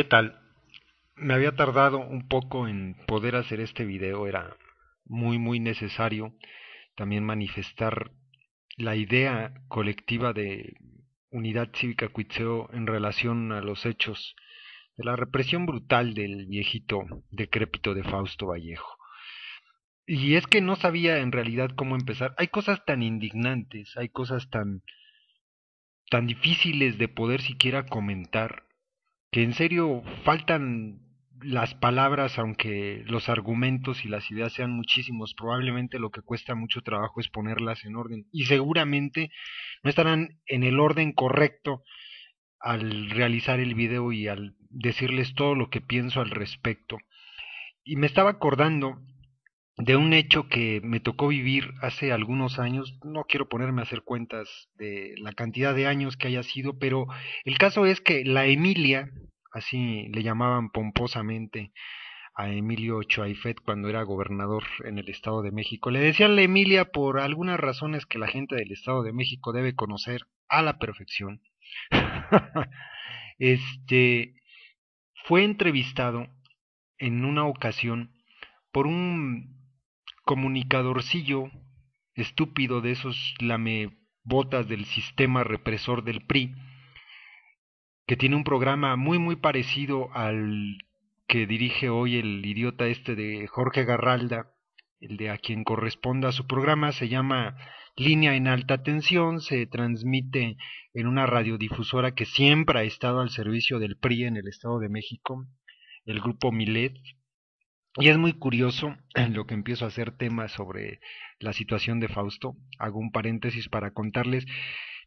¿Qué tal? Me había tardado un poco en poder hacer este video, era muy muy necesario también manifestar la idea colectiva de Unidad Cívica Cuitzeo en relación a los hechos de la represión brutal del viejito decrépito de Fausto Vallejo. Y es que no sabía en realidad cómo empezar. Hay cosas tan indignantes, hay cosas tan tan difíciles de poder siquiera comentar que en serio faltan las palabras, aunque los argumentos y las ideas sean muchísimos, probablemente lo que cuesta mucho trabajo es ponerlas en orden y seguramente no estarán en el orden correcto al realizar el video y al decirles todo lo que pienso al respecto. Y me estaba acordando de un hecho que me tocó vivir hace algunos años. No quiero ponerme a hacer cuentas de la cantidad de años que haya sido, pero el caso es que la Emilia, así le llamaban pomposamente a Emilio Ochoaifet cuando era gobernador en el Estado de México, le decían la Emilia por algunas razones que la gente del Estado de México debe conocer a la perfección. este fue entrevistado en una ocasión por un comunicadorcillo estúpido de esos lamebotas del sistema represor del PRI, que tiene un programa muy muy parecido al que dirige hoy el idiota este de Jorge Garralda, el de a quien corresponda su programa, se llama Línea en Alta Tensión, se transmite en una radiodifusora que siempre ha estado al servicio del PRI en el Estado de México, el grupo Milet, y es muy curioso en lo que empiezo a hacer temas sobre la situación de Fausto. Hago un paréntesis para contarles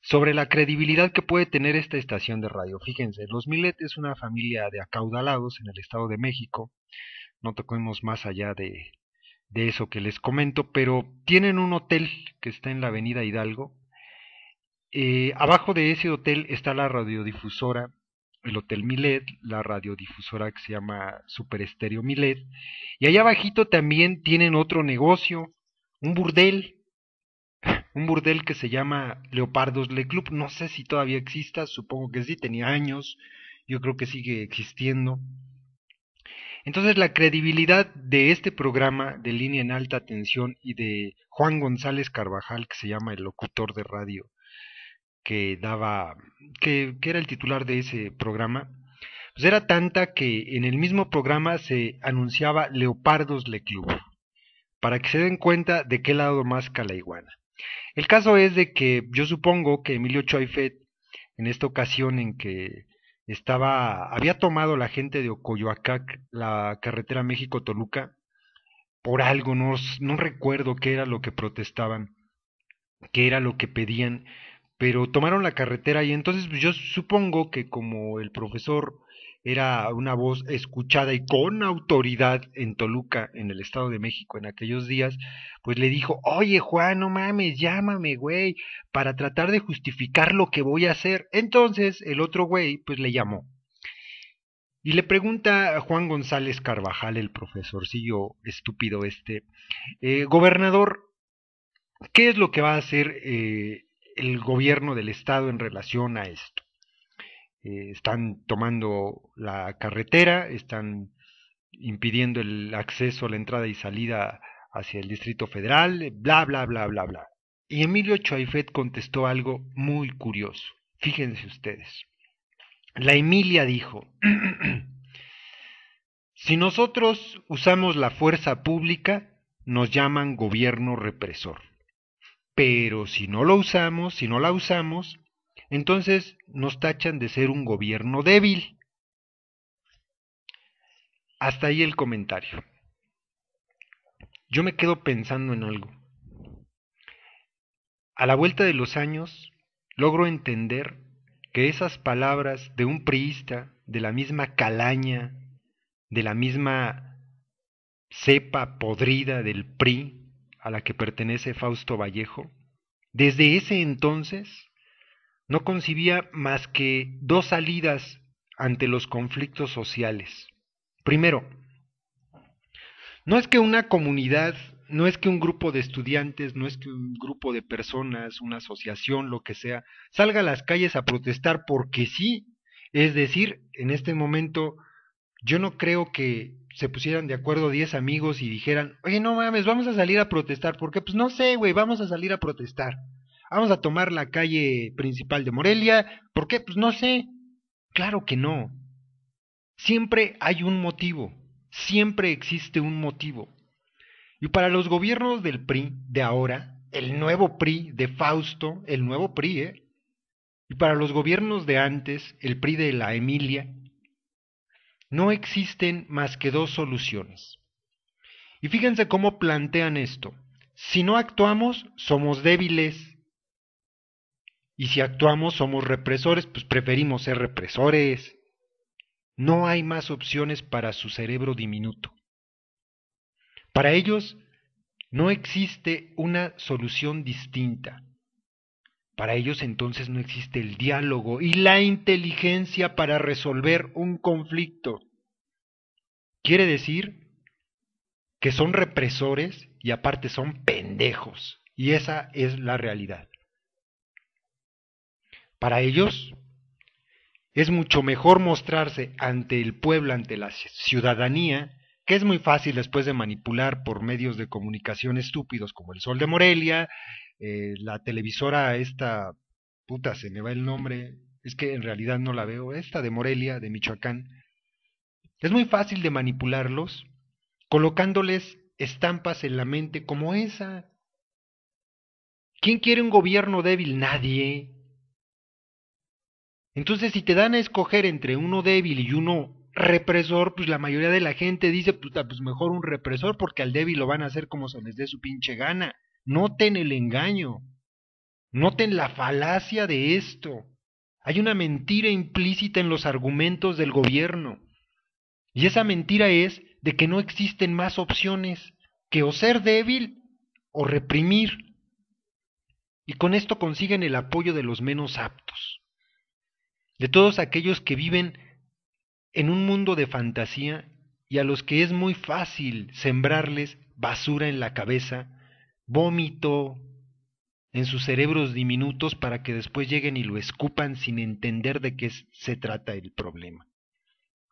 sobre la credibilidad que puede tener esta estación de radio. Fíjense, los Milet es una familia de acaudalados en el Estado de México. No toquemos más allá de, de eso que les comento, pero tienen un hotel que está en la Avenida Hidalgo. Eh, abajo de ese hotel está la radiodifusora el Hotel Milet, la radiodifusora que se llama Super Estéreo Milet. Y allá abajito también tienen otro negocio, un burdel, un burdel que se llama Leopardos Le Club. No sé si todavía exista, supongo que sí, tenía años, yo creo que sigue existiendo. Entonces la credibilidad de este programa de línea en alta tensión y de Juan González Carvajal, que se llama el locutor de radio que daba, que, que era el titular de ese programa, pues era tanta que en el mismo programa se anunciaba Leopardos Le Club, para que se den cuenta de qué lado más calaiguana El caso es de que yo supongo que Emilio Choifet, en esta ocasión en que estaba, había tomado la gente de Ocoyoacac la carretera México-Toluca, por algo, no, no recuerdo qué era lo que protestaban, qué era lo que pedían, pero tomaron la carretera y entonces pues, yo supongo que como el profesor era una voz escuchada y con autoridad en Toluca, en el Estado de México en aquellos días, pues le dijo, oye Juan, no mames, llámame, güey, para tratar de justificar lo que voy a hacer. Entonces el otro güey, pues le llamó. Y le pregunta a Juan González Carvajal, el profesorcillo estúpido este, eh, gobernador, ¿qué es lo que va a hacer eh, el gobierno del Estado en relación a esto. Eh, están tomando la carretera, están impidiendo el acceso la entrada y salida hacia el Distrito Federal, eh, bla, bla, bla, bla, bla. Y Emilio Choaifet contestó algo muy curioso. Fíjense ustedes. La Emilia dijo, si nosotros usamos la fuerza pública, nos llaman gobierno represor. Pero si no lo usamos, si no la usamos, entonces nos tachan de ser un gobierno débil. Hasta ahí el comentario. Yo me quedo pensando en algo. A la vuelta de los años, logro entender que esas palabras de un priista de la misma calaña, de la misma cepa podrida del PRI, a la que pertenece Fausto Vallejo, desde ese entonces no concibía más que dos salidas ante los conflictos sociales. Primero, no es que una comunidad, no es que un grupo de estudiantes, no es que un grupo de personas, una asociación, lo que sea, salga a las calles a protestar porque sí. Es decir, en este momento yo no creo que se pusieran de acuerdo 10 amigos y dijeran, oye, no mames, vamos a salir a protestar, porque pues no sé, güey, vamos a salir a protestar. Vamos a tomar la calle principal de Morelia, ¿por qué? Pues no sé. Claro que no. Siempre hay un motivo, siempre existe un motivo. Y para los gobiernos del PRI de ahora, el nuevo PRI de Fausto, el nuevo PRI, ¿eh? Y para los gobiernos de antes, el PRI de la Emilia, no existen más que dos soluciones. Y fíjense cómo plantean esto. Si no actuamos, somos débiles. Y si actuamos, somos represores, pues preferimos ser represores. No hay más opciones para su cerebro diminuto. Para ellos, no existe una solución distinta. Para ellos entonces no existe el diálogo y la inteligencia para resolver un conflicto. Quiere decir que son represores y aparte son pendejos. Y esa es la realidad. Para ellos es mucho mejor mostrarse ante el pueblo, ante la ciudadanía, que es muy fácil después de manipular por medios de comunicación estúpidos como el Sol de Morelia eh, la televisora esta, puta, se me va el nombre, es que en realidad no la veo, esta de Morelia, de Michoacán, es muy fácil de manipularlos colocándoles estampas en la mente como esa. ¿Quién quiere un gobierno débil? Nadie. Entonces, si te dan a escoger entre uno débil y uno represor, pues la mayoría de la gente dice, puta, pues mejor un represor porque al débil lo van a hacer como se les dé su pinche gana. Noten el engaño. Noten la falacia de esto. Hay una mentira implícita en los argumentos del gobierno. Y esa mentira es de que no existen más opciones que o ser débil o reprimir. Y con esto consiguen el apoyo de los menos aptos. De todos aquellos que viven en un mundo de fantasía y a los que es muy fácil sembrarles basura en la cabeza vómito en sus cerebros diminutos para que después lleguen y lo escupan sin entender de qué se trata el problema,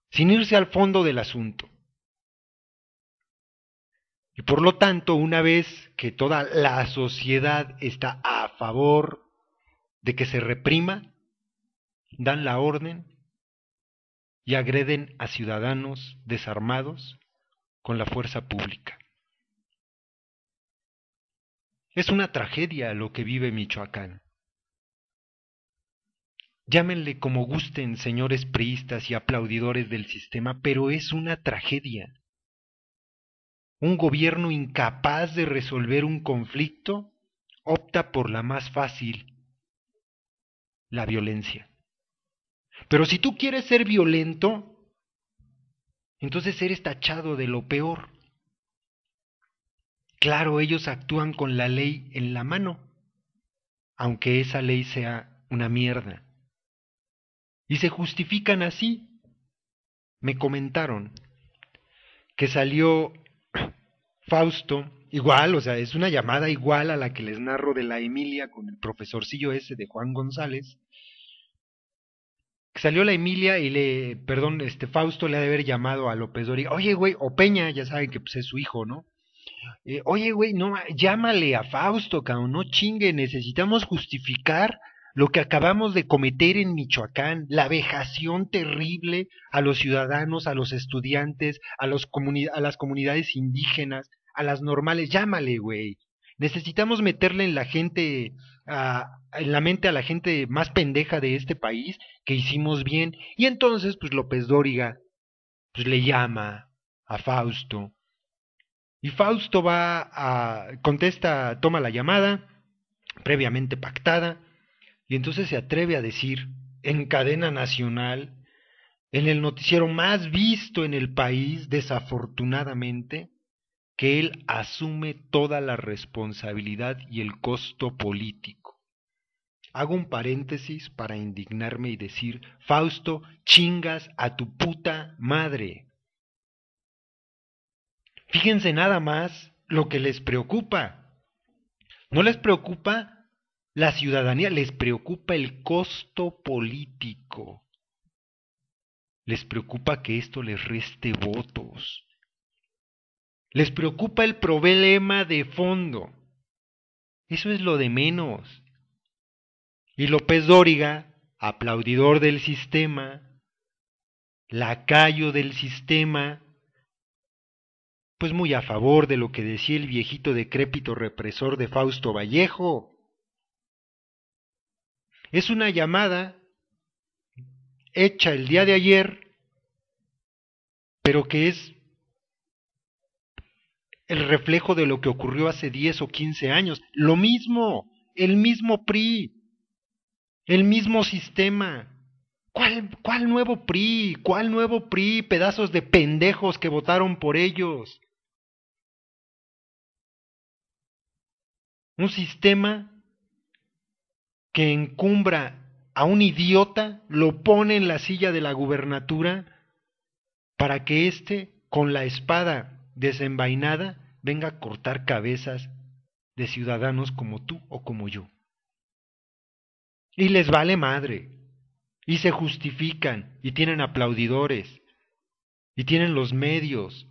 sin irse al fondo del asunto. Y por lo tanto, una vez que toda la sociedad está a favor de que se reprima, dan la orden y agreden a ciudadanos desarmados con la fuerza pública. Es una tragedia lo que vive Michoacán. Llámenle como gusten, señores priistas y aplaudidores del sistema, pero es una tragedia. Un gobierno incapaz de resolver un conflicto opta por la más fácil, la violencia. Pero si tú quieres ser violento, entonces eres tachado de lo peor. Claro, ellos actúan con la ley en la mano, aunque esa ley sea una mierda. Y se justifican así. Me comentaron que salió Fausto, igual, o sea, es una llamada igual a la que les narro de la Emilia con el profesorcillo ese de Juan González. Que Salió la Emilia y le, perdón, este Fausto le ha de haber llamado a López Doria, oye, güey, o Peña, ya saben que pues, es su hijo, ¿no? Eh, oye, güey, no, llámale a Fausto, cabrón, no chingue, necesitamos justificar lo que acabamos de cometer en Michoacán, la vejación terrible a los ciudadanos, a los estudiantes, a, a las comunidades indígenas, a las normales, llámale, güey. Necesitamos meterle en la gente, a, en la mente a la gente más pendeja de este país que hicimos bien. Y entonces, pues López Dóriga, pues le llama a Fausto y Fausto va a. contesta, toma la llamada, previamente pactada, y entonces se atreve a decir, en cadena nacional, en el noticiero más visto en el país, desafortunadamente, que él asume toda la responsabilidad y el costo político. Hago un paréntesis para indignarme y decir, Fausto, chingas a tu puta madre. Fíjense nada más lo que les preocupa. No les preocupa la ciudadanía, les preocupa el costo político. Les preocupa que esto les reste votos. Les preocupa el problema de fondo. Eso es lo de menos. Y López Dóriga, aplaudidor del sistema, lacayo del sistema, pues muy a favor de lo que decía el viejito decrépito represor de Fausto Vallejo. Es una llamada hecha el día de ayer, pero que es el reflejo de lo que ocurrió hace 10 o 15 años. Lo mismo, el mismo PRI, el mismo sistema. ¿Cuál, ¿Cuál, nuevo PRI? ¿Cuál nuevo PRI? Pedazos de pendejos que votaron por ellos. Un sistema que encumbra a un idiota, lo pone en la silla de la gubernatura para que éste, con la espada desenvainada, venga a cortar cabezas de ciudadanos como tú o como yo. Y les vale madre, y se justifican, y tienen aplaudidores, y tienen los medios,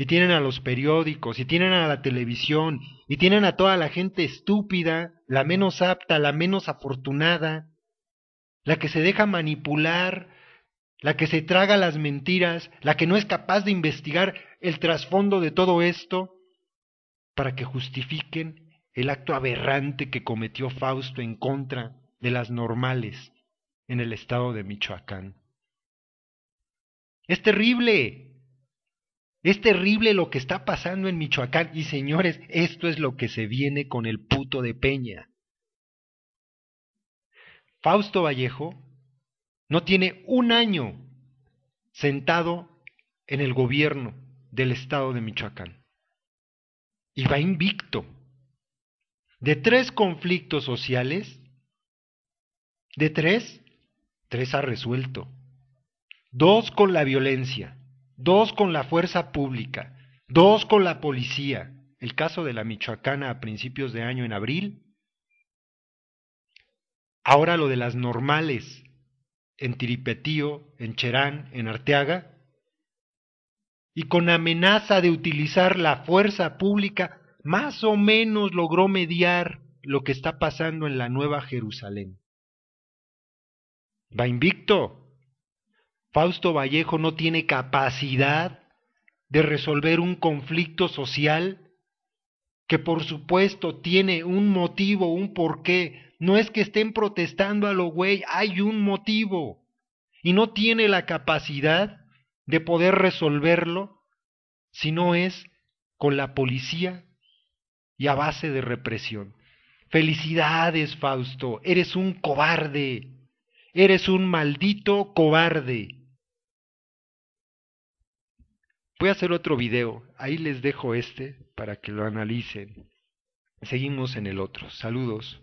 y tienen a los periódicos, y tienen a la televisión, y tienen a toda la gente estúpida, la menos apta, la menos afortunada, la que se deja manipular, la que se traga las mentiras, la que no es capaz de investigar el trasfondo de todo esto, para que justifiquen el acto aberrante que cometió Fausto en contra de las normales en el estado de Michoacán. Es terrible, es terrible lo que está pasando en Michoacán y señores, esto es lo que se viene con el puto de Peña. Fausto Vallejo no tiene un año sentado en el gobierno del estado de Michoacán. Y va invicto. De tres conflictos sociales, de tres, tres ha resuelto. Dos con la violencia dos con la fuerza pública, dos con la policía, el caso de la Michoacana a principios de año en abril, ahora lo de las normales en Tiripetío, en Cherán, en Arteaga, y con amenaza de utilizar la fuerza pública, más o menos logró mediar lo que está pasando en la Nueva Jerusalén. Va invicto, Fausto Vallejo no tiene capacidad de resolver un conflicto social que por supuesto tiene un motivo, un porqué. No es que estén protestando a lo güey, hay un motivo. Y no tiene la capacidad de poder resolverlo si no es con la policía y a base de represión. Felicidades, Fausto, eres un cobarde, eres un maldito cobarde. Voy a hacer otro video, ahí les dejo este para que lo analicen. Seguimos en el otro. Saludos.